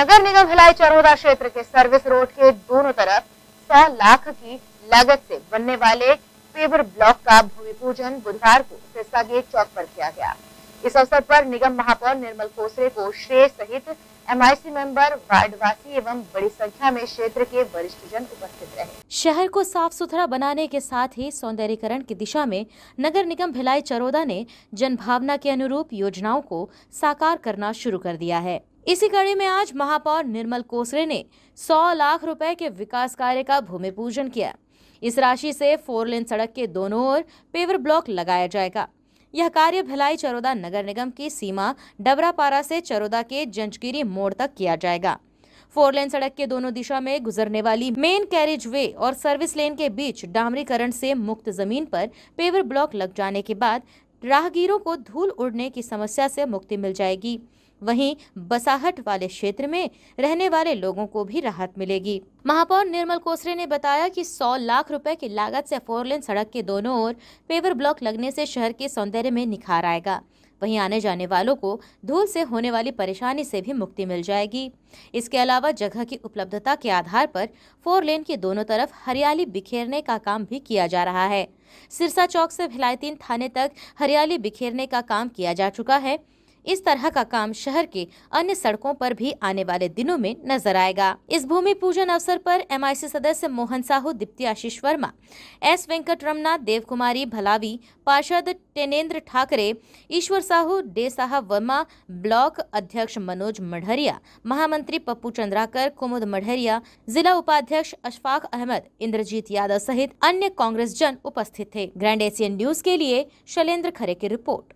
नगर निगम भिलाई चरौदा क्षेत्र के service road के दोनों तरफ सौ लाख की लागत से बनने वाले पेवर ब्लॉक का भूमि पूजन बुधवार को सिरसा गेट चौक पर किया गया इस अवसर पर निगम महापौर निर्मल कोसरे को श्रेय सहित एमआईसी मेंबर वार्डवासी एवं बड़ी संख्या में क्षेत्र के वरिष्ठ जन उपस्थित रहे शहर को साफ सुथरा बनाने के साथ ही सौंदर्यकरण की दिशा में नगर निगम भिलाई चरोदा ने जनभावना के अनुरूप योजनाओं को साकार करना शुरू कर दिया है इसी कड़ी में आज महापौर निर्मल कोसरे ने 100 लाख रुपए के विकास कार्य का भूमि पूजन किया इस राशि से फोर लेन सड़क के दोनों ओर पेवर ब्लॉक लगाया जाएगा यह कार्य भिलाई चरोदा नगर निगम की सीमा डबरापारा से चरोदा के जंजगिरी मोड़ तक किया जाएगा फोर लेन सड़क के दोनों दिशा में गुजरने वाली मेन कैरेज वे और सर्विस लेन के बीच डामरीकरण से मुक्त जमीन पर पेवर ब्लॉक लग जाने के बाद राहगीरों को धूल उड़ने की समस्या से मुक्ति मिल जाएगी वहीं बसाहट वाले क्षेत्र में रहने वाले लोगों को भी राहत मिलेगी महापौर निर्मल कोसरे ने बताया कि 100 लाख रुपए की लागत से लेन सड़क के दोनों ओर पेवर ब्लॉक लगने से शहर के सौंदर्य में निखार आएगा वहीं आने जाने वालों को धूल से होने वाली परेशानी से भी मुक्ति मिल जाएगी इसके अलावा जगह की उपलब्धता के आधार पर फोर लेन के दोनों तरफ हरियाली बिखेरने का काम भी किया जा रहा है सिरसा चौक से तीन थाने तक हरियाली बिखेरने का काम किया जा चुका है इस तरह का काम शहर के अन्य सड़कों पर भी आने वाले दिनों में नजर आएगा इस भूमि पूजन अवसर पर एमआईसी सदस्य मोहन साहू दीप्ति आशीष वर्मा एस वेंकट रमना देव कुमारी भलावी पार्षद टेनेन्द्र ठाकरे ईश्वर साहू डे साहब वर्मा ब्लॉक अध्यक्ष मनोज मढ़रिया महामंत्री पप्पू चंद्राकर कुमुद मढ़रिया जिला उपाध्यक्ष अशफाक अहमद इंद्रजीत यादव सहित अन्य कांग्रेस जन उपस्थित थे ग्रैंड एशियन न्यूज के लिए शैलेन्द्र खरे की रिपोर्ट